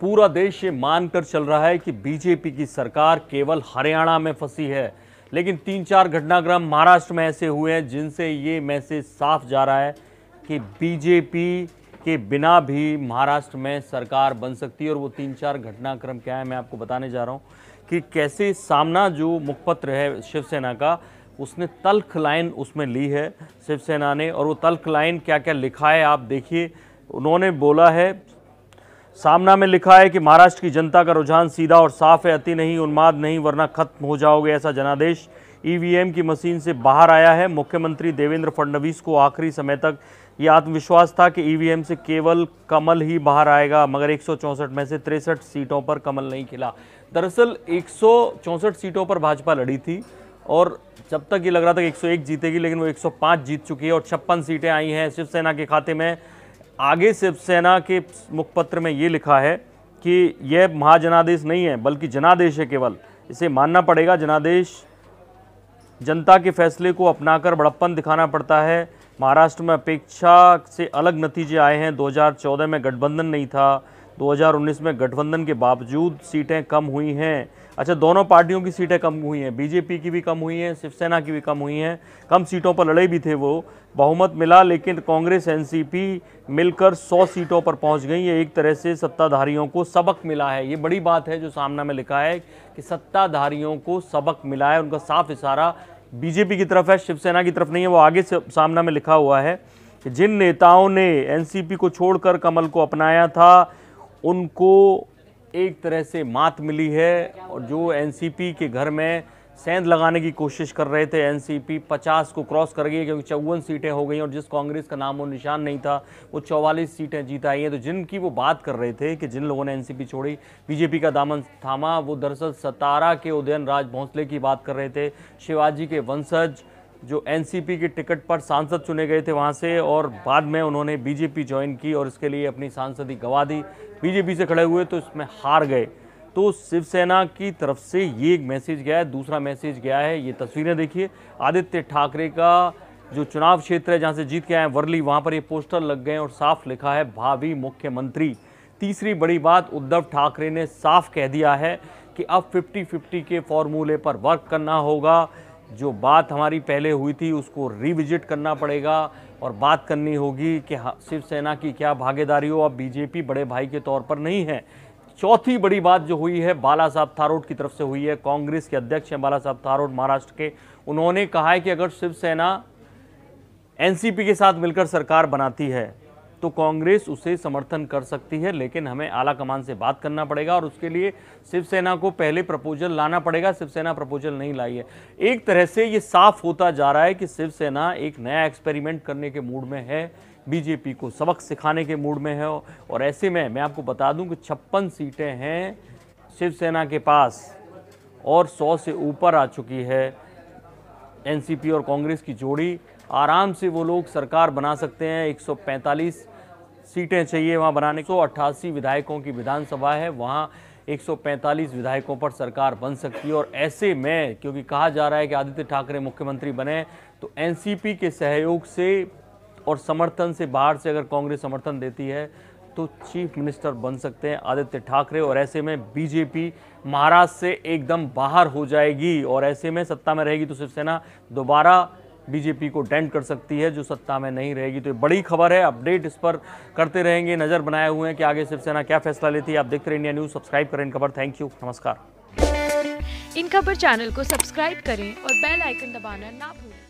पूरा देश ये मानकर चल रहा है कि बीजेपी की सरकार केवल हरियाणा में फंसी है लेकिन तीन चार घटनाक्रम महाराष्ट्र में ऐसे हुए हैं जिनसे ये मैसेज साफ जा रहा है कि बीजेपी के बिना भी महाराष्ट्र में सरकार बन सकती है और वो तीन चार घटनाक्रम क्या है मैं आपको बताने जा रहा हूँ कि कैसे सामना जो मुखपत्र है शिवसेना का उसने तल्ख लाइन उसमें ली है शिवसेना ने और वो तल्ख लाइन क्या क्या लिखा है आप देखिए उन्होंने बोला है सामना में लिखा है कि महाराष्ट्र की जनता का रुझान सीधा और साफ है अति नहीं उन्माद नहीं वरना खत्म हो जाओगे ऐसा जनादेश ईवीएम की मशीन से बाहर आया है मुख्यमंत्री देवेंद्र फडणवीस को आखिरी समय तक ये आत्मविश्वास था कि ईवीएम से केवल कमल ही बाहर आएगा मगर एक में से तिरसठ सीटों पर कमल नहीं खिला दरअसल एक सीटों पर भाजपा लड़ी थी और जब तक ये लग रहा था कि 101 जीतेगी लेकिन वो 105 जीत चुकी है और छप्पन सीटें आई हैं शिवसेना के खाते में आगे शिवसेना के मुखपत्र में ये लिखा है कि यह महाजनादेश नहीं है बल्कि जनादेश है केवल इसे मानना पड़ेगा जनादेश जनता के फैसले को अपनाकर बड़प्पन दिखाना पड़ता है महाराष्ट्र में अपेक्षा से अलग नतीजे आए हैं 2014 में गठबंधन नहीं था 2019 में गठबंधन के बावजूद सीटें कम हुई हैं अच्छा दोनों पार्टियों की सीटें कम हुई हैं बीजेपी की भी कम हुई हैं शिवसेना की भी कम हुई हैं कम सीटों पर लड़े भी थे वो बहुमत मिला लेकिन कांग्रेस एनसीपी मिलकर 100 सीटों पर पहुंच गई ये एक तरह से सत्ताधारियों को सबक मिला है ये बड़ी बात है जो सामना में लिखा है कि सत्ताधारियों को सबक मिला है उनका साफ इशारा बीजेपी की तरफ है शिवसेना की तरफ नहीं है वो आगे से सामना में लिखा हुआ है कि जिन नेताओं ने एनसीपी को छोड़कर कमल को अपनाया था उनको एक तरह से मात मिली है और जो एनसीपी के घर में सेंध लगाने की कोशिश कर रहे थे एनसीपी 50 को क्रॉस कर गई क्योंकि चौवन सीटें हो गई और जिस कांग्रेस का नाम और निशान नहीं था वो 44 सीटें जीत आई हैं तो जिनकी वो बात कर रहे थे कि जिन लोगों ने एनसीपी छोड़ी बीजेपी का दामन थामा वो दरअसल सतारा के उदयन राज भोंसले की बात कर रहे थे शिवाजी के वंशज जो एनसीपी के टिकट पर सांसद चुने गए थे वहाँ से और बाद में उन्होंने बीजेपी ज्वाइन की और इसके लिए अपनी सांसदी गवा दी बीजेपी से खड़े हुए तो इसमें हार गए तो शिवसेना की तरफ से ये एक मैसेज गया है दूसरा मैसेज गया है ये तस्वीरें देखिए आदित्य ठाकरे का जो चुनाव क्षेत्र है जहाँ से जीत के आए वर्ली वहाँ पर ये पोस्टर लग गए और साफ लिखा है भावी मुख्यमंत्री तीसरी बड़ी बात उद्धव ठाकरे ने साफ कह दिया है कि अब 50-50 के फॉर्मूले पर वर्क करना होगा जो बात हमारी पहले हुई थी उसको रिविजिट करना पड़ेगा और बात करनी होगी कि शिवसेना की क्या भागीदारी हो अब बीजेपी बड़े भाई के तौर पर नहीं है चौथी बड़ी बात जो हुई है बाला साहब थारोट की तरफ से हुई है कांग्रेस के अध्यक्ष हैं बाला साहब थारोट महाराष्ट्र के उन्होंने कहा है कि अगर शिवसेना एनसीपी के साथ मिलकर सरकार बनाती है तो कांग्रेस उसे समर्थन कर सकती है लेकिन हमें आला कमान से बात करना पड़ेगा और उसके लिए शिवसेना को पहले प्रपोजल लाना पड़ेगा शिवसेना प्रपोजल नहीं लाई है एक तरह से ये साफ होता जा रहा है कि शिवसेना एक नया एक्सपेरिमेंट करने के मूड में है बीजेपी को सबक सिखाने के मूड में है और ऐसे में मैं आपको बता दूं कि छप्पन सीटें हैं शिवसेना के पास और सौ से ऊपर आ चुकी है एनसीपी और कांग्रेस की जोड़ी आराम से वो लोग सरकार बना सकते हैं 145 सीटें चाहिए वहाँ बनाने को अट्ठासी विधायकों की विधानसभा है वहाँ 145 विधायकों पर सरकार बन सकती है और ऐसे में क्योंकि कहा जा रहा है कि आदित्य ठाकरे मुख्यमंत्री बने तो एनसीपी के सहयोग से और समर्थन से बाहर से अगर कांग्रेस समर्थन देती है तो चीफ मिनिस्टर बन सकते हैं आदित्य ठाकरे और ऐसे में बीजेपी महाराष्ट्र से एकदम बाहर हो जाएगी और ऐसे में सत्ता में रहेगी तो शिवसेना दोबारा बीजेपी को डेंट कर सकती है जो सत्ता में नहीं रहेगी तो ये बड़ी खबर है अपडेट इस पर करते रहेंगे नज़र बनाए हुए हैं कि आगे शिवसेना क्या फैसला लेती है आप देखते रहे इंडिया न्यूज़ सब्सक्राइब करें इन खबर थैंक यू नमस्कार इन खबर चैनल को सब्सक्राइब करें और बेल आइकन दबाना ना भूलें